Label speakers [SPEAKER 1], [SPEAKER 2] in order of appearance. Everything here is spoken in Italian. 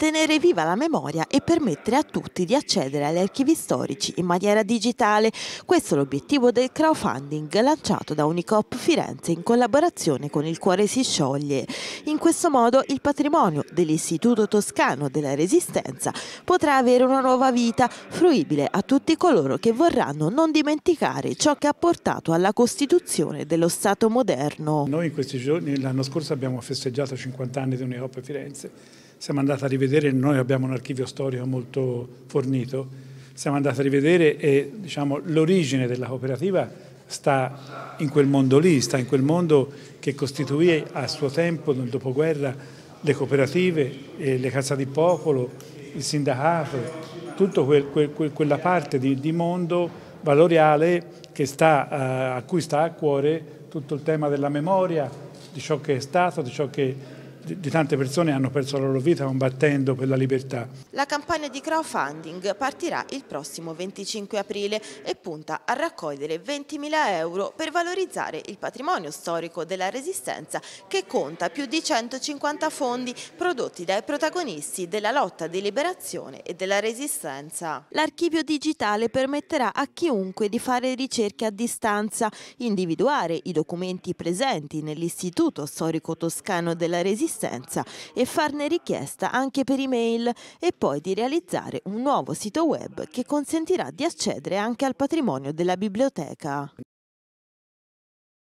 [SPEAKER 1] tenere viva la memoria e permettere a tutti di accedere agli archivi storici in maniera digitale. Questo è l'obiettivo del crowdfunding lanciato da Unicop Firenze in collaborazione con Il Cuore si scioglie. In questo modo il patrimonio dell'Istituto Toscano della Resistenza potrà avere una nuova vita, fruibile a tutti coloro che vorranno non dimenticare ciò che ha portato alla Costituzione dello Stato moderno.
[SPEAKER 2] Noi in questi giorni, l'anno scorso abbiamo festeggiato 50 anni di Unicop Firenze siamo andati a rivedere, noi abbiamo un archivio storico molto fornito, siamo andati a rivedere e diciamo, l'origine della cooperativa sta in quel mondo lì, sta in quel mondo che costituì a suo tempo nel dopoguerra le cooperative, le case di popolo, il sindacato, tutta quel, quel, quella parte di, di, mondo valoriale che sta, eh, a cui sta a cuore tutto il tema della memoria, di ciò che è stato, di ciò che di tante persone hanno perso la loro vita combattendo per la libertà.
[SPEAKER 1] La campagna di crowdfunding partirà il prossimo 25 aprile e punta a raccogliere 20.000 euro per valorizzare il patrimonio storico della Resistenza che conta più di 150 fondi prodotti dai protagonisti della lotta di liberazione e della Resistenza. L'archivio digitale permetterà a chiunque di fare ricerche a distanza, individuare i documenti presenti nell'Istituto Storico Toscano della Resistenza assistenza e farne richiesta anche per email e poi di realizzare un nuovo sito web che consentirà di accedere anche al patrimonio della biblioteca.